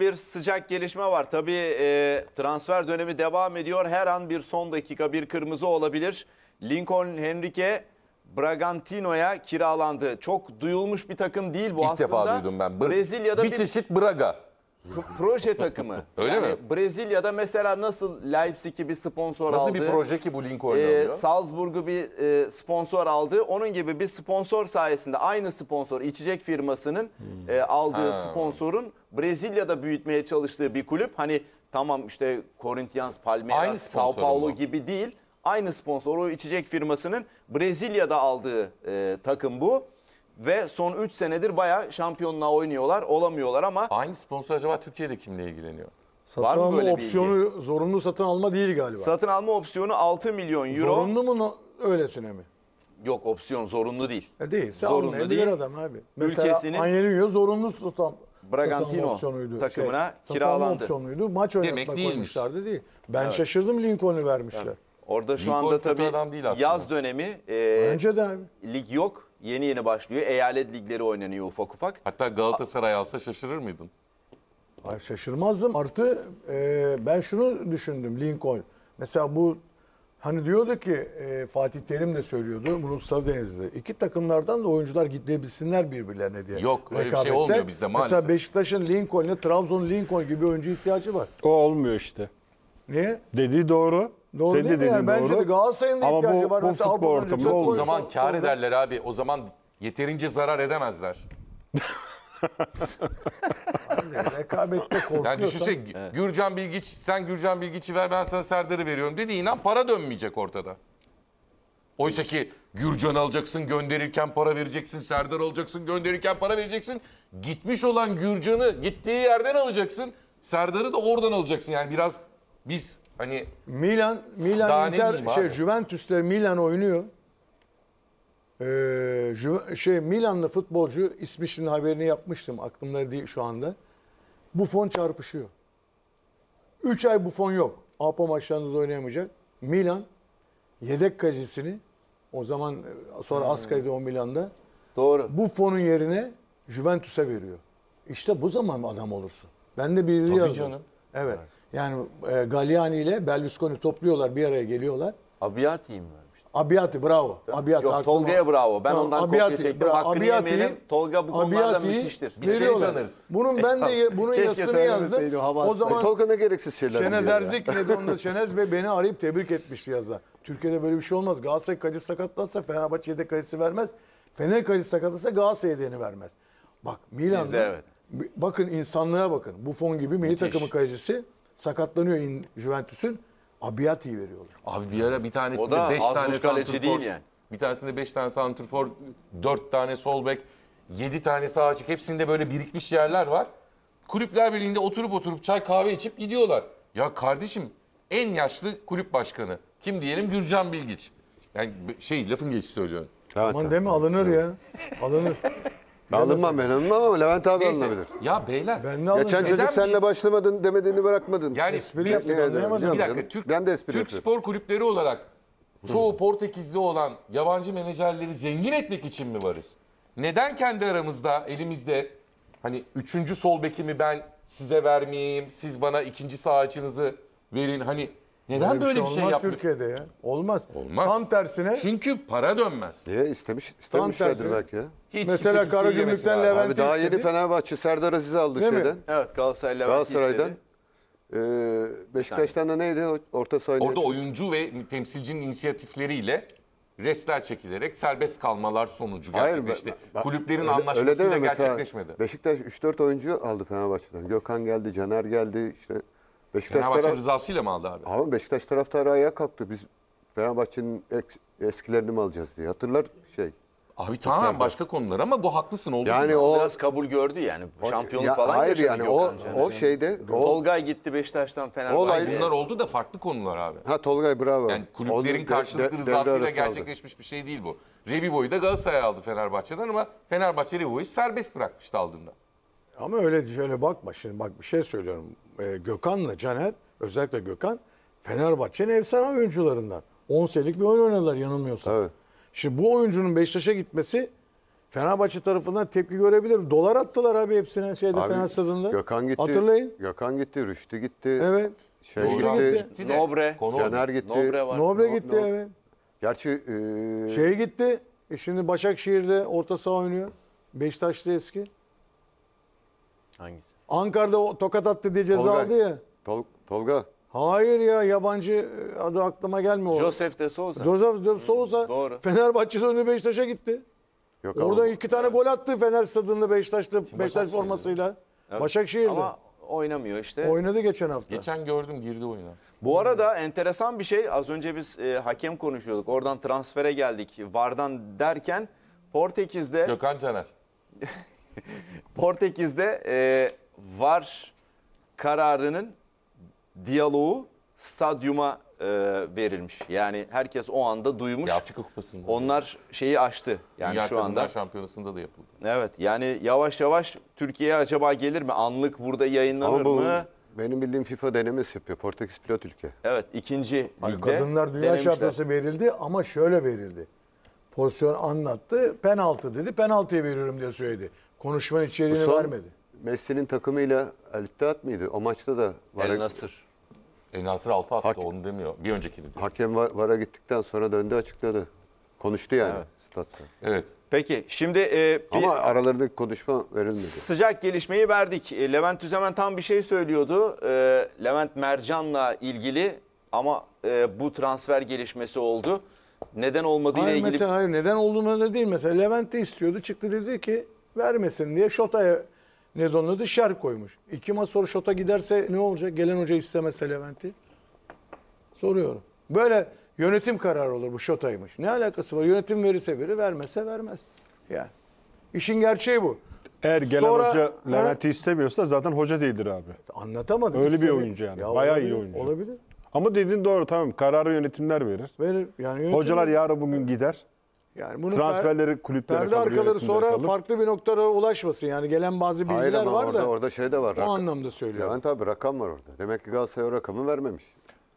Bir sıcak gelişme var. Tabii e, transfer dönemi devam ediyor. Her an bir son dakika bir kırmızı olabilir. Lincoln Henrique Bragantino'ya kiralandı. Çok duyulmuş bir takım değil bu İlk aslında. defa duydum ben. Br Brezilya'da bir, bir çeşit Braga proje takımı. Öyle yani mi? Brezilya'da mesela nasıl Leipzig'i bir sponsor nasıl aldı. Nasıl bir proje ki bu Lincoln e, ee, oluyor? Salzburg'u bir e, sponsor aldı. Onun gibi bir sponsor sayesinde aynı sponsor içecek firmasının hmm. e, aldığı ha. sponsorun Brezilya'da büyütmeye çalıştığı bir kulüp. Hani tamam işte Corinthians, Palmeiras, Sao Paulo mu? gibi değil. Aynı sponsor o içecek firmasının Brezilya'da aldığı e, takım bu ve son 3 senedir baya şampiyonluğa oynuyorlar. Olamıyorlar ama aynı sponsor acaba Türkiye'de kimle ilgileniyor? Satın Var mı alma böyle bir opsiyonu zorunlu satın alma değil galiba. satın alma opsiyonu 6 milyon euro. Zorunlu mu no- öylesine mi? Yok opsiyon zorunlu değil. E değilse Zorunlu almayabilir değil. adam abi. Mesela Ülkesinin- Angelino zorunlu satan, Bragantino satın opsiyonuydu. takımına satın alma opsiyonuydu. Şey, Maç oynatma değilmiş. koymuşlardı değil. Ben şaşırdım Lincoln'u vermişler. Orada şu Lincoln anda kötü tabii yaz dönemi e, Bence de abi. lig yok. Yeni yeni başlıyor. Eyalet ligleri oynanıyor ufak ufak. Hatta Galatasaray alsa şaşırır mıydın? Hayır şaşırmazdım. Artı e, ben şunu düşündüm Lincoln. Mesela bu hani diyordu ki e, Fatih Terim de söylüyordu bunu Mustafa İki takımlardan da oyuncular gidebilsinler birbirlerine diye. Yok öyle bir şey olmuyor bizde maalesef. Mesela Beşiktaş'ın Lincoln'le Trabzon'un Lincoln gibi oyuncu ihtiyacı var. O olmuyor işte. Niye? Dediği doğru. Doğru Senin değil mi? Yani? Bence doğru. de Galatasaray'ın da Ama ihtiyacı bu, var. Bu Mesela futbol ortamında çok o zaman kar ederler abi. O zaman yeterince zarar edemezler. Anne, rekabette korkuyorsan. Yani düşünsene evet. Gürcan Bilgiç, sen Gürcan Bilgiç'i ver ben sana Serdar'ı veriyorum dedi. inan para dönmeyecek ortada. Oysa ki Gürcan alacaksın gönderirken para vereceksin. Serdar alacaksın gönderirken para vereceksin. Gitmiş olan Gürcan'ı gittiği yerden alacaksın. Serdar'ı da oradan alacaksın. Yani biraz biz Hani Milan, Milan Daha Inter, diyeyim şey abi? Juventus'te Milan oynuyor. Ee, şey Milanlı futbolcu ismi şimdi haberini yapmıştım. Aklımda değil şu anda. Buffon çarpışıyor. 3 ay Buffon yok. APO maçlarında da oynayamayacak. Milan yedek kalecisini o zaman e, sonra Asca'ydı hmm. o Milan'da. Doğru. Buffon'un yerine Juventus'a veriyor. İşte bu zaman adam olursun. Ben de bir yazı Tabii yazdım. canım. Evet. Yani e, Galliani ile Berlusconi topluyorlar bir araya geliyorlar. Abiyati'yi mi vermişti? Abiyati bravo. Abiyati, Yok aklıma- Tolga'ya bravo. Ben Tamam, ondan kopya Abiyati, çektim. bravo. Hakkını Abiyati'yi- yemeyelim. Tolga bu konularda Abiyati'yi müthiştir. Biz seni veriyorlar. tanırız. Bunun ben de ye- bunun yazısını yazdım. o hava O zaman Tolga ne gereksiz şeyler Şenez Erzik neydi onun adı? Şenez Bey beni arayıp tebrik etmişti yazda. Türkiye'de böyle bir şey olmaz. Galatasaray kalecisi sakatlansa Fenerbahçe yedek kalecisi vermez. Fener kalecisi sakatlansa Galatasaray yedeğini vermez. Bak Milan'da evet. bakın insanlığa bakın. Bu fon gibi milli takımı kalecisi sakatlanıyor in, Juventus'un. iyi veriyorlar. Abi bir ara bir tanesinde 5 tane santrfor. değil yani. Bir tanesinde 5 tane santrfor, 4 tane sol bek, 7 tane sağ açık. Hepsinde böyle birikmiş yerler var. Kulüpler Birliği'nde oturup oturup çay kahve içip gidiyorlar. Ya kardeşim en yaşlı kulüp başkanı kim diyelim Gürcan Bilgiç. Yani şey lafın geçti söylüyorum. Evet, Aman deme alınır ya. Alınır. Ben ben alınmam ama Levent abi Neyse. alınabilir. Ya beyler. Ben ne Geçen çocuk senle biz- başlamadın demediğini bırakmadın. Yani espri biz- yapmayı anlayamadım. Bir dakika. Türk, ben de espri Türk yapıyorum. spor kulüpleri olarak çoğu Portekizli olan yabancı menajerleri zengin etmek için mi varız? Neden kendi aramızda elimizde hani üçüncü sol bekimi ben size vermeyeyim, siz bana ikinci sağ açınızı verin. Hani neden böyle, şey bir şey, olmaz yapmıyor? Türkiye'de ya. Olmaz. Olmaz. Tam tersine Çünkü para dönmez. Diye istemiş, istemişlerdir tersine. belki ya. Hiç mesela kimse kimseyi yemesin Karagümrük'ten abi. Levent'i Abi daha yeni Fenerbahçe Serdar Aziz aldı Değil mi? şeyden. Evet Galatasaray Levent'i Galatasaray'dan. istedi. Ee, Beşiktaş'tan da neydi? Orta sahayla. Orada oyuncu ve temsilcinin inisiyatifleriyle restler çekilerek serbest kalmalar sonucu Hayır, gerçekleşti. ben- ben- Kulüplerin Öyle- öyle deme gerçekleşmedi. Beşiktaş 3-4 oyuncu aldı Fenerbahçe'den. Gökhan geldi, Caner geldi işte. Beşiktaş Fenerbahçe taraf... rızasıyla mı aldı abi? Ama Beşiktaş taraftarı ayağa kalktı. Biz Fenerbahçe'nin eskilerini mi alacağız diye. Hatırlar şey. Abi tamam başka konular ama bu haklısın oldu. Yani o biraz kabul gördü yani. O, Şampiyonluk ya, falan Hayır yani o Gökhan o şeyde o, Tolgay gitti Beşiktaş'tan Fenerbahçe'ye. Bunlar oldu da farklı konular abi. Ha Tolgay bravo. Yani kulüplerin karşılıklı de, rızasıyla gerçekleşmiş bir şey değil bu. Rebivo'yu da Galatasaray aldı Fenerbahçe'den ama Fenerbahçe Rebivo'yu serbest bırakmıştı aldığında. Ama öyle şöyle bakma şimdi bak bir şey söylüyorum. Ee, Gökhan'la Caner özellikle Gökhan Fenerbahçe'nin efsane oyuncularından. 10 senelik bir oyun oynadılar yanılmıyorsam. Evet. Şimdi bu oyuncunun Beşiktaş'a gitmesi Fenerbahçe tarafından tepki görebilir. Dolar attılar abi hepsine şeyde Fener stadında. Gökhan gitti. Hatırlayın. Gökhan gitti, Rüştü gitti. Evet. Şey Rüştü gitti. gitti. Nobre. Konu Caner gitti. Nobre, var. Nobre gitti no, evet. Gerçi... E... Şey gitti. E şimdi Başakşehir'de orta saha oynuyor. Beşiktaş'ta eski. Hangisi? Ankara'da o tokat attı diye ceza Tolga. aldı ya. Tol Tolga. Hayır ya yabancı e, adı aklıma gelmiyor. Joseph de Souza. Joseph de hmm, Souza. Doğru. Fenerbahçe'de önü Beşiktaş'a gitti. Yok Orada abi. iki tane gol attı Fener stadında Beşiktaş'ta Beşiktaş, Beşiktaş formasıyla. Evet. Başakşehir'de. Ama oynamıyor işte. Oynadı geçen hafta. Geçen gördüm girdi oyuna. Bu arada enteresan bir şey az önce biz e, hakem konuşuyorduk. Oradan transfere geldik. Vardan derken Portekiz'de Gökhan Caner. Portekiz'de e, var kararının diyaloğu stadyuma e, verilmiş. Yani herkes o anda duymuş. Ya Afrika Kupası'nda. Onlar şeyi açtı. Yani Dünya şu Kadınlar anda. Şampiyonası'nda da yapıldı. Evet yani yavaş yavaş Türkiye'ye acaba gelir mi? Anlık burada yayınlanır Ama mı? Benim bildiğim FIFA denemesi yapıyor. Portekiz pilot ülke. Evet ikinci Hayır, ligde Kadınlar Dünya Şampiyonası verildi ama şöyle verildi. Pozisyon anlattı. Penaltı dedi. Penaltıya veriyorum diye söyledi. Konuşmanın içeriğini son, vermedi. Messi'nin takımıyla El Ittihad mıydı? O maçta da var. El Nasır. El Nasır 6 attı Hak, onu demiyor. Bir öncekini diyor. Hakem var, VAR'a gittikten sonra döndü açıkladı. Konuştu yani evet. statta. Evet. Peki şimdi... E, bir, Ama aralarındaki konuşma verilmedi. Sıcak gelişmeyi verdik. E, Levent Üzemen tam bir şey söylüyordu. E, Levent Mercan'la ilgili ama e, bu transfer gelişmesi oldu. Neden olmadığı hayır, ilgili... Mesela, hayır neden olduğuna da değil. Mesela Levent de istiyordu. Çıktı dedi ki vermesin diye Şota'ya ne donladı şer koymuş. İki maç sonra Şota giderse ne olacak? Gelen hoca istemezse Levent'i. Soruyorum. Böyle yönetim kararı olur bu Şota'ymış. Ne alakası var? Yönetim verirse verir, vermezse vermez. Yani. işin gerçeği bu. Eğer gelen Sonra, hoca Levent'i istemiyorsa zaten hoca değildir abi. Anlatamadım. Öyle istemiyor. bir oyuncu yani. Ya Bayağı olabilir, iyi oyuncu. Olabilir. Ama dediğin doğru tamam. Kararı yönetimler verir. Verir. Yani yönetim Hocalar yarın bugün evet. gider. Yani bunu transferleri kulüplere perde kalır, arkaları sonra kalır. farklı bir noktalara ulaşmasın. Yani gelen bazı bilgiler Hayır ama var orada, da. Orada şey de var. O rak- anlamda söylüyorum. Levent abi rakam var orada. Demek ki Galatasaray o rakamı vermemiş.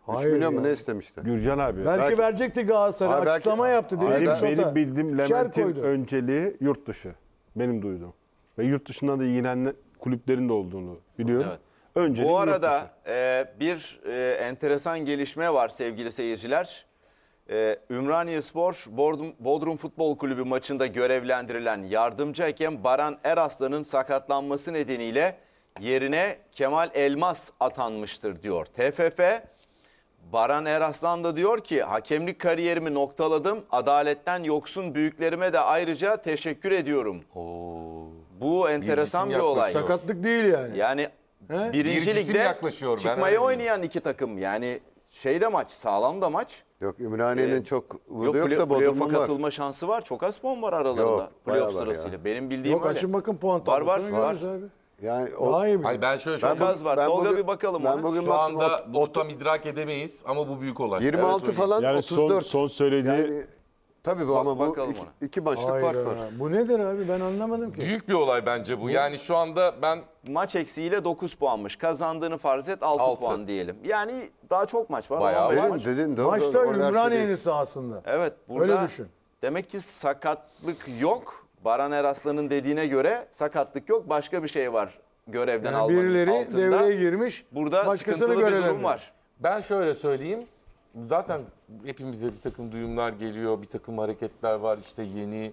3 Hayır milyon mu ne istemişti? Gürcan abi. Belki, belki verecekti Galatasaray. Abi, Açıklama belki, yaptı. Abi, benim, benim bildiğim Levent'in önceliği yurt dışı. Benim duydum. Ve yurt dışından da yenen kulüplerin de olduğunu biliyorum. Evet. Önceliği Bu arada e, bir e, enteresan gelişme var sevgili seyirciler. Ee, Ümraniye Spor Bodrum, Bodrum Futbol Kulübü maçında görevlendirilen yardımcı hakem Baran Eraslan'ın sakatlanması nedeniyle yerine Kemal Elmas atanmıştır diyor. TFF Baran Eraslan da diyor ki hakemlik kariyerimi noktaladım. Adaletten yoksun büyüklerime de ayrıca teşekkür ediyorum. Oo. Bu enteresan bir, olay. Sakatlık değil yani. Yani He? birinci ligde çıkmaya oynayan iki takım yani şey de maç, sağlam da maç. Yok Ümraniye'nin Ee, çok Yok, vurdu yok, da Bodrum'un var. katılma şansı var. Çok az puan var aralarında. Yok, bayağı playoff var ya. Benim bildiğim Yok öyle. açın bakın puan Var, var, tablosunu var. abi. Yani o, Daha Hayır ben şöyle Çok az var. Tolga bir bakalım Ben ona. bugün şu baktım, anda o- tam idrak edemeyiz ama bu büyük olay. 26 falan yani 34. son, son söylediği Yani Tabii bu ama bu iki, ona. iki maçlık fark var. Bu nedir abi ben anlamadım ki. Büyük bir olay bence bu. Yani şu anda ben Maç eksiğiyle 9 puanmış. Kazandığını farz et 6, Altı. puan diyelim. Yani daha çok maç var. Bayağı var. maç. Dedin, doğru, Maçta doğru, oradan şey Ümraniye'nin sahasında. Evet burada Öyle düşün. demek ki sakatlık yok. Baran Eraslan'ın dediğine göre sakatlık yok. Başka bir şey var görevden Yani almanın birileri devreye girmiş. Burada başkasını sıkıntılı bir durum var. ben şöyle söyleyeyim zaten hepimize bir takım duyumlar geliyor, bir takım hareketler var. İşte yeni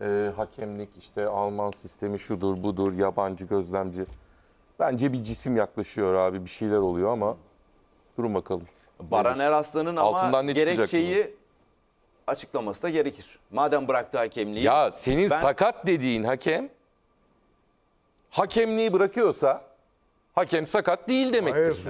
e, hakemlik, işte Alman sistemi şudur budur, yabancı gözlemci. Bence bir cisim yaklaşıyor abi, bir şeyler oluyor ama durun bakalım. Baran Eraslan'ın ama Altından ne çıkacak gerekçeyi açıklaması da gerekir. Madem bıraktı hakemliği. Ya senin ben- sakat dediğin hakem hakemliği bırakıyorsa hakem sakat değil demektir. Hayır,